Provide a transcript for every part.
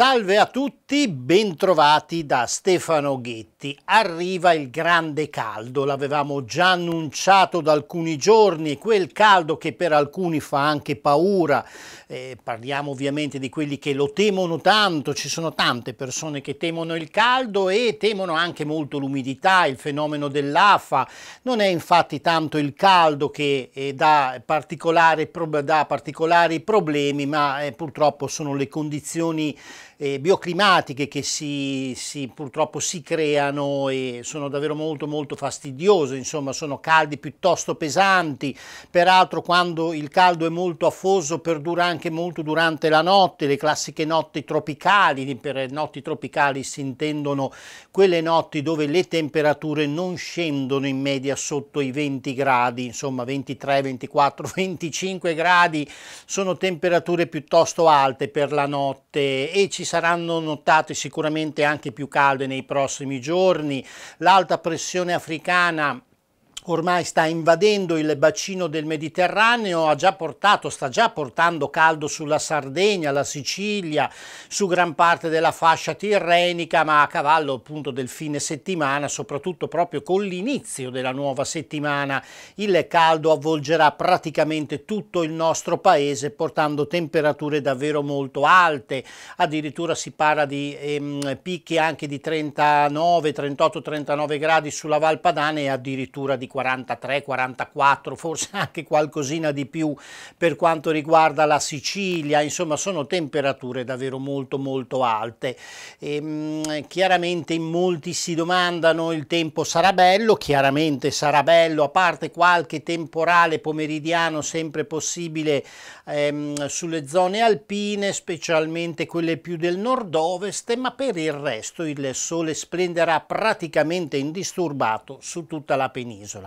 Salve a tutti, bentrovati da Stefano Ghetti effetti arriva il grande caldo, l'avevamo già annunciato da alcuni giorni, quel caldo che per alcuni fa anche paura, eh, parliamo ovviamente di quelli che lo temono tanto, ci sono tante persone che temono il caldo e temono anche molto l'umidità, il fenomeno dell'afa, non è infatti tanto il caldo che eh, dà particolari, dà particolari problemi, ma eh, purtroppo sono le condizioni eh, bioclimatiche che si, si, purtroppo si creano pesano e sono davvero molto molto fastidiosi, insomma sono caldi piuttosto pesanti, peraltro quando il caldo è molto affoso perdura anche molto durante la notte, le classiche notti tropicali, per notti tropicali si intendono quelle notti dove le temperature non scendono in media sotto i 20 gradi, insomma 23, 24, 25 gradi sono temperature piuttosto alte per la notte e ci saranno nottate sicuramente anche più calde nei prossimi giorni giorni l'alta pressione africana ormai sta invadendo il bacino del Mediterraneo, ha già portato, sta già portando caldo sulla Sardegna, la Sicilia, su gran parte della fascia tirrenica, ma a cavallo appunto del fine settimana, soprattutto proprio con l'inizio della nuova settimana, il caldo avvolgerà praticamente tutto il nostro paese portando temperature davvero molto alte, addirittura si parla di ehm, picchi anche di 39, 38, 39 gradi sulla Valpadana e addirittura di 40. 43, 44, forse anche qualcosina di più per quanto riguarda la Sicilia, insomma sono temperature davvero molto molto alte. E, ehm, mh, chiaramente in molti si domandano il tempo sarà bello, chiaramente sarà bello, a parte qualche temporale pomeridiano sempre possibile ehm, sulle zone alpine, specialmente quelle più del nord-ovest, ma per il resto il sole splenderà praticamente indisturbato su tutta la penisola.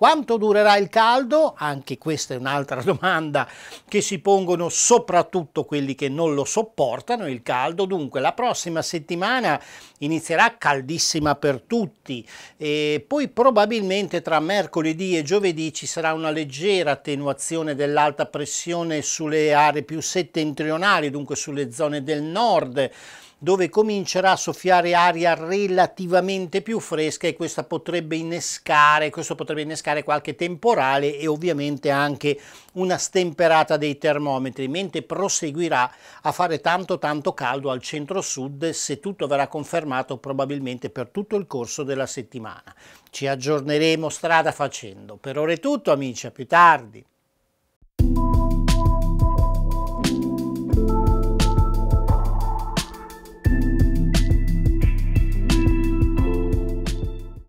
Quanto durerà il caldo? Anche questa è un'altra domanda che si pongono soprattutto quelli che non lo sopportano il caldo. Dunque la prossima settimana inizierà caldissima per tutti e poi probabilmente tra mercoledì e giovedì ci sarà una leggera attenuazione dell'alta pressione sulle aree più settentrionali, dunque sulle zone del nord dove comincerà a soffiare aria relativamente più fresca e questa potrebbe innescare, questo potrebbe innescare innescare qualche temporale e ovviamente anche una stemperata dei termometri, mentre proseguirà a fare tanto tanto caldo al centro-sud se tutto verrà confermato probabilmente per tutto il corso della settimana. Ci aggiorneremo strada facendo. Per ora è tutto amici, a più tardi.